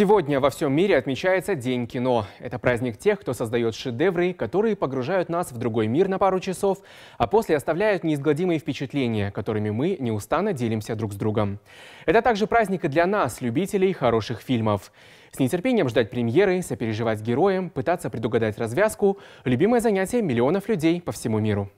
Сегодня во всем мире отмечается День кино. Это праздник тех, кто создает шедевры, которые погружают нас в другой мир на пару часов, а после оставляют неизгладимые впечатления, которыми мы неустанно делимся друг с другом. Это также праздник и для нас, любителей хороших фильмов. С нетерпением ждать премьеры, сопереживать героям, пытаться предугадать развязку – любимое занятие миллионов людей по всему миру.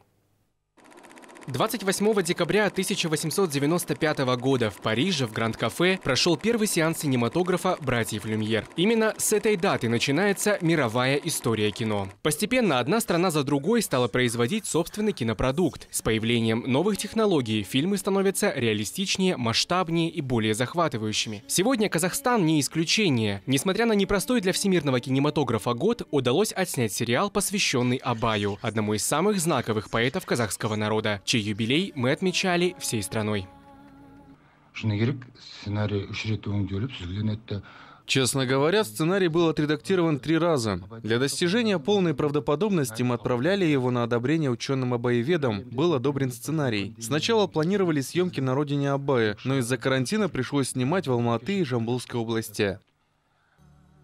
28 декабря 1895 года в Париже в Гранд-кафе прошел первый сеанс синематографа «Братьев Люмьер». Именно с этой даты начинается мировая история кино. Постепенно одна страна за другой стала производить собственный кинопродукт. С появлением новых технологий фильмы становятся реалистичнее, масштабнее и более захватывающими. Сегодня Казахстан не исключение. Несмотря на непростой для всемирного кинематографа год, удалось отснять сериал, посвященный Абаю, одному из самых знаковых поэтов казахского народа, чей юбилей мы отмечали всей страной. Честно говоря, сценарий был отредактирован три раза. Для достижения полной правдоподобности мы отправляли его на одобрение ученым-абаеведам. Был одобрен сценарий. Сначала планировали съемки на родине Абая, но из-за карантина пришлось снимать в Алматы и Жамбулской области.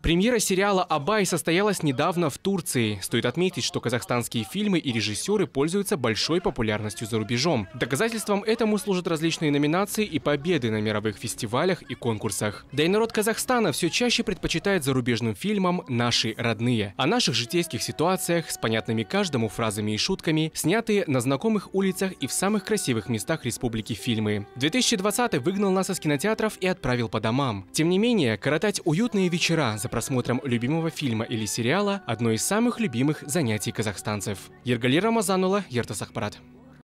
Премьера сериала «Абай» состоялась недавно в Турции. Стоит отметить, что казахстанские фильмы и режиссеры пользуются большой популярностью за рубежом. Доказательством этому служат различные номинации и победы на мировых фестивалях и конкурсах. Да и народ Казахстана все чаще предпочитает зарубежным фильмам «Наши родные». О наших житейских ситуациях, с понятными каждому фразами и шутками, снятые на знакомых улицах и в самых красивых местах республики фильмы. 2020 выгнал нас из кинотеатров и отправил по домам. Тем не менее, коротать уютные вечера за заниматься просмотром любимого фильма или сериала – одно из самых любимых занятий казахстанцев. Ергалира Мазанула, Ертас Ахпарат.